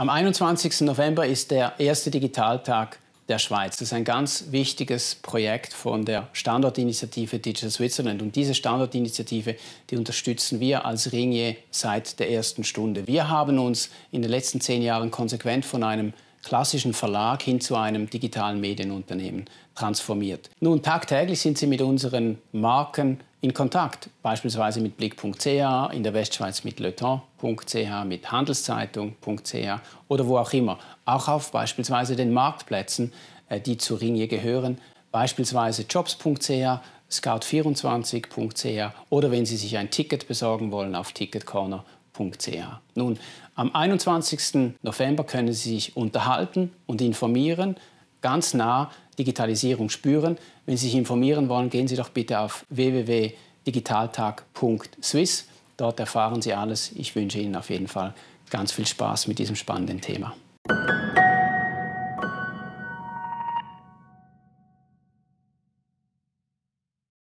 Am 21. November ist der erste Digitaltag der Schweiz. Das ist ein ganz wichtiges Projekt von der Standortinitiative Digital Switzerland. Und diese Standortinitiative, die unterstützen wir als Ringier seit der ersten Stunde. Wir haben uns in den letzten zehn Jahren konsequent von einem klassischen Verlag hin zu einem digitalen Medienunternehmen transformiert. Nun, tagtäglich sind sie mit unseren Marken in Kontakt, beispielsweise mit Blick.ch, in der Westschweiz mit leton.ch, mit Handelszeitung.ch oder wo auch immer. Auch auf beispielsweise den Marktplätzen, äh, die zu Ringier gehören, beispielsweise jobs.ch, scout24.ch oder wenn Sie sich ein Ticket besorgen wollen, auf ticketcorner.ch. Nun, am 21. November können Sie sich unterhalten und informieren ganz nah Digitalisierung spüren. Wenn Sie sich informieren wollen, gehen Sie doch bitte auf www.digitaltag.swiss. Dort erfahren Sie alles. Ich wünsche Ihnen auf jeden Fall ganz viel Spaß mit diesem spannenden Thema.